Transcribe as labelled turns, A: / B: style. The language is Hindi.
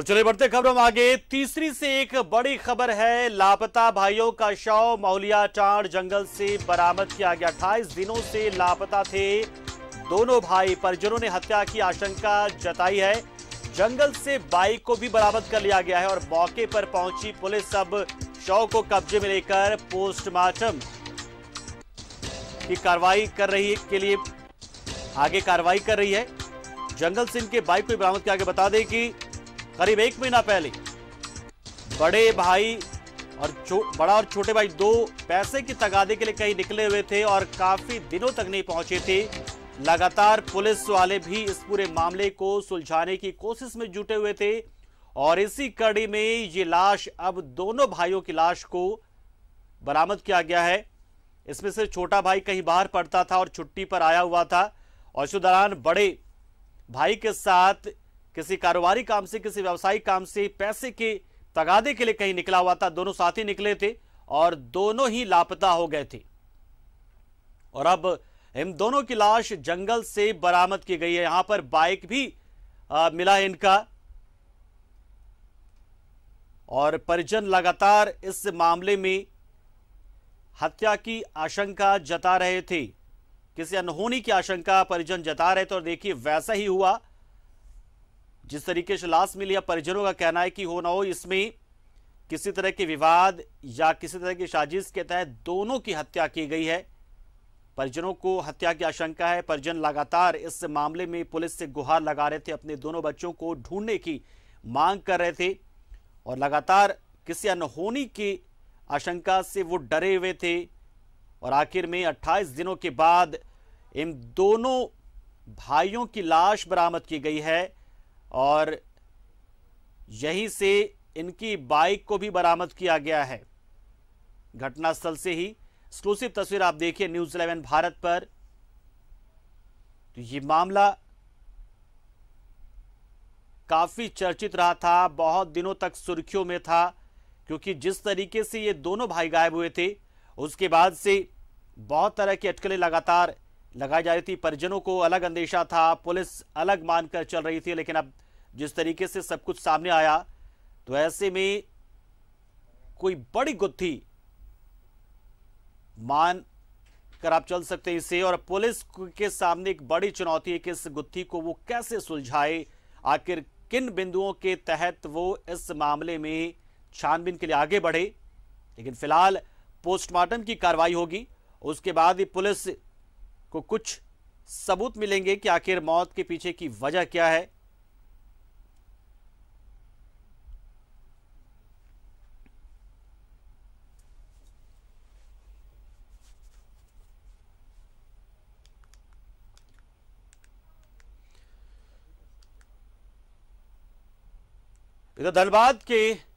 A: और चले बढ़ते खबरों में आगे तीसरी से एक बड़ी खबर है लापता भाइयों का शव मौलिया टाड़ जंगल से बरामद किया गया अट्ठाईस दिनों से लापता थे दोनों भाई परिजनों ने हत्या की आशंका जताई है जंगल से बाइक को भी बरामद कर लिया गया है और मौके पर पहुंची पुलिस अब शव को कब्जे में लेकर पोस्टमार्टम की कार्रवाई कर रही है के लिए आगे कार्रवाई कर रही है जंगल से इनके बाइक को बरामद किया गया बता दें कि करीब एक महीना पहले बड़े भाई और बड़ा और छोटे भाई दो पैसे की तगादे के लिए कहीं निकले हुए थे और काफी दिनों तक नहीं पहुंचे थे लगातार पुलिस वाले भी इस पूरे मामले को सुलझाने की कोशिश में जुटे हुए थे और इसी कड़ी में ये लाश अब दोनों भाइयों की लाश को बरामद किया गया है इसमें से छोटा भाई कहीं बाहर पड़ता था और छुट्टी पर आया हुआ था और इस दौरान बड़े भाई के साथ किसी कारोबारी काम से किसी व्यवसायिक काम से पैसे के तगादे के लिए कहीं निकला हुआ था दोनों साथी निकले थे और दोनों ही लापता हो गए थे और अब इन दोनों की लाश जंगल से बरामद की गई है यहां पर बाइक भी आ, मिला है इनका और परिजन लगातार इस मामले में हत्या की आशंका जता रहे थे किसी अनहोनी की आशंका परिजन जता रहे थे और देखिए वैसा ही हुआ जिस तरीके से लाश मिली है परिजनों का कहना है कि हो ना हो इसमें किसी तरह के विवाद या किसी तरह की साजिश के तहत दोनों की हत्या की गई है परिजनों को हत्या की आशंका है परिजन लगातार इस मामले में पुलिस से गुहार लगा रहे थे अपने दोनों बच्चों को ढूंढने की मांग कर रहे थे और लगातार किसी अनहोनी की आशंका से वो डरे हुए थे और आखिर में 28 दिनों के बाद इन दोनों भाइयों की लाश बरामद की गई है और यहीं से इनकी बाइक को भी बरामद किया गया है घटनास्थल से ही एक्सक्लूसिव तस्वीर आप देखिए न्यूज इलेवन भारत पर तो ये मामला काफी चर्चित रहा था बहुत दिनों तक सुर्खियों में था क्योंकि जिस तरीके से ये दोनों भाई गायब हुए थे उसके बाद से बहुत तरह की अटकलें लगातार लगाई जा रही थी परिजनों को अलग अंदेशा था पुलिस अलग मानकर चल रही थी लेकिन अब जिस तरीके से सब कुछ सामने आया तो ऐसे में कोई बड़ी गुत्थी मान कर आप चल सकते हैं इसे और पुलिस के सामने एक बड़ी चुनौती है कि इस गुत्थी को वो कैसे सुलझाए आखिर किन बिंदुओं के तहत वो इस मामले में छानबीन के लिए आगे बढ़े लेकिन फिलहाल पोस्टमार्टम की कार्रवाई होगी उसके बाद ही पुलिस को कुछ सबूत मिलेंगे कि आखिर मौत के पीछे की वजह क्या है इधर धनबाद के